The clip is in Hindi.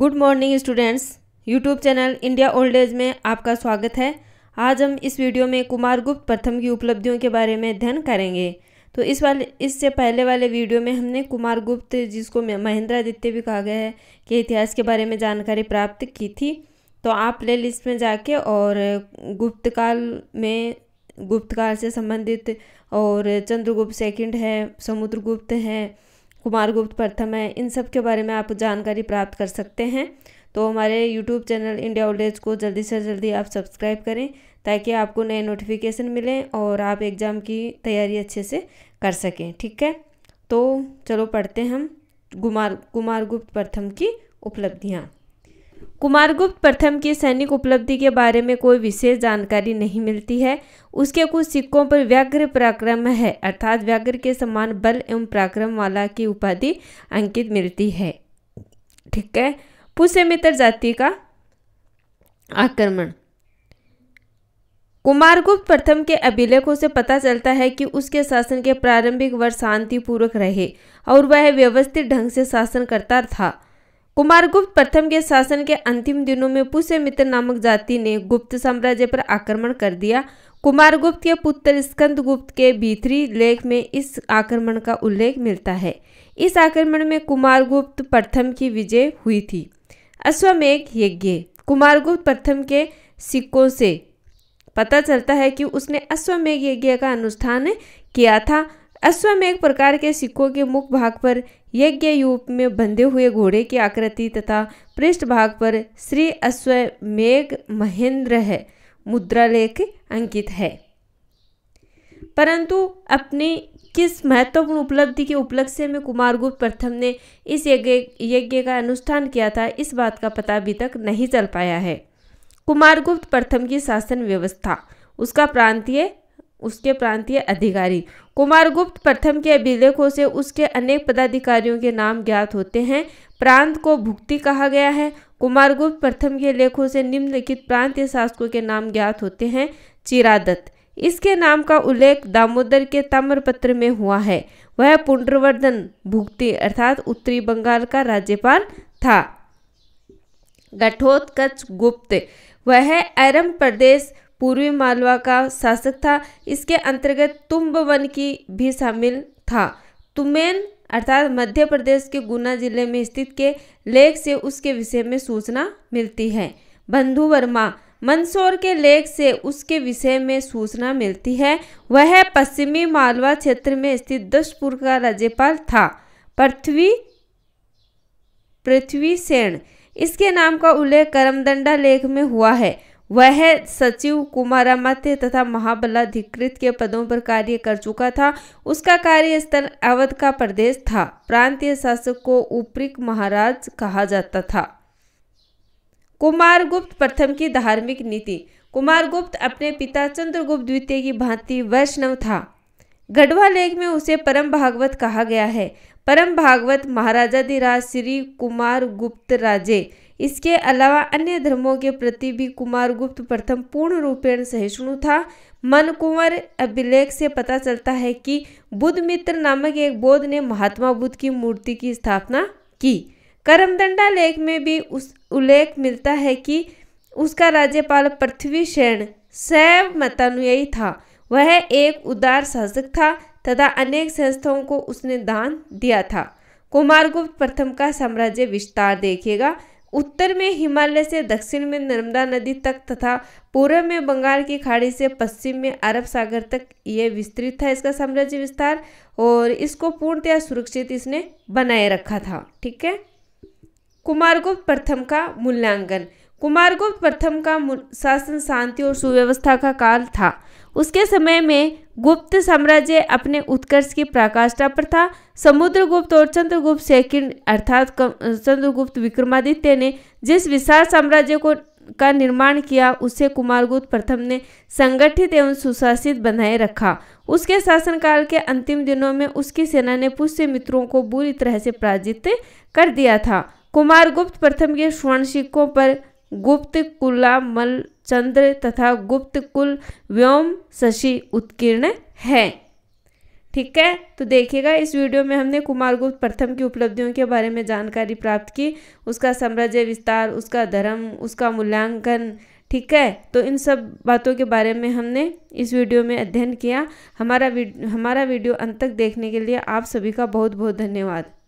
good morning students YouTube channel India old age में आपका स्वागत है आज हम इस वीडियो में कुमार गुप्त प्रथम की उपलब्धियों के बारे में अध्ययन करेंगे तो इस वाले इससे पहले वाले वीडियो में हमने कुमार गुप्त जिसको महेंद्रादित्य भी कहा गया है के इतिहास के बारे में जानकारी प्राप्त की थी तो आप प्ले लिस्ट में जाके और गुप्तकाल में गुप्तकाल से संबंधित और चंद्रगुप्त सेकंड है समुद्रगुप्त है कुमारगुप्त प्रथम है इन सब के बारे में आप जानकारी प्राप्त कर सकते हैं तो हमारे YouTube channel India old age को जल्दी से जल्दी आप सब्सक्राइब करें ताकि आपको नए नोटिफिकेशन मिलें और आप एग्ज़ाम की तैयारी अच्छे से कर सकें ठीक है तो चलो पढ़ते हैं हम कुमार कुमार गुप्त प्रथम की उपलब्धियाँ कुमारगुप्त प्रथम की सैनिक उपलब्धि के बारे में कोई विशेष जानकारी नहीं मिलती है उसके कुछ सिक्कों पर व्याघ्र पराक्रम है अर्थात व्याघ्र के समान बल एवं पराक्रम वाला की उपाधि अंकित मिलती है ठीक है पुष्यमित्र जाति का आक्रमण कुमारगुप्त प्रथम के अभिलेखों से पता चलता है कि उसके शासन के प्रारंभिक वर्ष शांतिपूर्वक रहे और वह व्यवस्थित ढंग से शासन करता था कुमारगुप्त प्रथम के शासन के अंतिम दिनों में पुष्यमित्र नामक जाति ने गुप्त साम्राज्य पर आक्रमण कर दिया कुमारगुप्त के पुत्र स्कंदगुप्त के भीतरी लेख में इस आक्रमण का उल्लेख मिलता है इस आक्रमण में कुमारगुप्त प्रथम की विजय हुई थी अश्वमेघ यज्ञ कुमारगुप्त प्रथम के सिक्कों से पता चलता है कि उसने अश्वमेघ यज्ञ का अनुष्ठान किया था अश्वमेघ प्रकार के सिक्कों के मुख्य भाग पर यज्ञ रूप में बंधे हुए घोड़े की आकृति तथा पृष्ठभाग पर श्री मेघ महेंद्र है मुद्रालेख अंकित है परंतु अपनी किस महत्वपूर्ण उपलब्धि के उपलक्ष्य में कुमारगुप्त प्रथम ने इस यज्ञ यज्ञ का अनुष्ठान किया था इस बात का पता अभी तक नहीं चल पाया है कुमारगुप्त प्रथम की शासन व्यवस्था उसका प्रांतीय उसके प्रांतीय अधिकारी कुमार गुप्त प्रथम के अभिलेखों से उसके अनेक पदाधिकारियों के नाम ज्ञात होते हैं प्रांत को भुक्ति कहा गया है कुमार गुप्त प्रथम के लेखों से निम्नलिखित प्रांतीय शासकों के नाम ज्ञात होते हैं चिरादत्त इसके नाम का उल्लेख दामोदर के ताम्रपत्र में हुआ है वह पुनर्वर्धन भुक्ति अर्थात उत्तरी बंगाल का राज्यपाल था गठोत्कच गुप्त वह अरम प्रदेश पूर्वी मालवा का शासक था इसके अंतर्गत तुम्बवन की भी शामिल था तुमेन अर्थात मध्य प्रदेश के गुना जिले में स्थित के लेख से उसके विषय में सूचना मिलती है बंधु वर्मा मंदसौर के लेख से उसके विषय में सूचना मिलती है वह पश्चिमी मालवा क्षेत्र में स्थित दशपुर का राज्यपाल था पृथ्वी पृथ्वी सेन इसके नाम का उल्लेख करमदंडा लेख में हुआ है वह सचिव कुमारामत्य तथा महाबलाधिकृत के पदों पर कार्य कर चुका था उसका कार्यस्थल अवध का प्रदेश था प्रांतीय शासक को उपरिक महाराज कहा जाता था कुमारगुप्त प्रथम की धार्मिक नीति कुमारगुप्त अपने पिता चंद्रगुप्त द्वितीय की भांति वैष्णव था गढ़वा लेख में उसे परम भागवत कहा गया है परम भागवत महाराजाधिराज श्री कुमार गुप्त राजे इसके अलावा अन्य धर्मों के प्रति भी कुमार गुप्त प्रथम पूर्ण रूपेण सहिष्णु था मन कुंवर अभिलेख से पता चलता है कि बुद्ध मित्र नामक एक बौद्ध ने महात्मा बुद्ध की मूर्ति की स्थापना की करमदंडा लेख में भी उस उल्लेख मिलता है कि उसका राज्यपाल पृथ्वी सेन सैव मतानुयायी था वह एक उदार शासक था तथा अनेक संस्थाओं को उसने दान दिया था कुमारगुप्त प्रथम का साम्राज्य विस्तार देखेगा उत्तर में हिमालय से दक्षिण में नर्मदा नदी तक तथा पूर्व में बंगाल की खाड़ी से पश्चिम में अरब सागर तक ये विस्तृत था इसका साम्राज्य विस्तार और इसको पूर्णतया सुरक्षित इसने बनाए रखा था ठीक है कुमारगुप्त प्रथम का मूल्यांकन कुमारगुप्त प्रथम का शासन शांति और सुव्यवस्था का काल था उसके समय में गुप्त साम्राज्य अपने उत्कर्ष की प्राकाष्ठा पर था समुद्रगुप्त और चंद्रगुप्त सेकंड अर्थात चंद्रगुप्त विक्रमादित्य ने जिस विशाल साम्राज्य को का निर्माण किया उसे कुमारगुप्त प्रथम ने संगठित एवं सुशासित बनाए रखा उसके शासनकाल के अंतिम दिनों में उसकी सेना ने पुष्य मित्रों को बुरी तरह से पराजित कर दिया था कुमारगुप्त प्रथम के स्वर्ण सिक्कों पर गुप्त कुला मल चंद्र तथा गुप्त कुल व्योम शशि उत्कीर्ण है ठीक है तो देखिएगा इस वीडियो में हमने कुमारगुप्त प्रथम की उपलब्धियों के बारे में जानकारी प्राप्त की उसका साम्राज्य विस्तार उसका धर्म उसका मूल्यांकन ठीक है तो इन सब बातों के बारे में हमने इस वीडियो में अध्ययन किया हमारा वीडियो, हमारा वीडियो अंत तक देखने के लिए आप सभी का बहुत बहुत धन्यवाद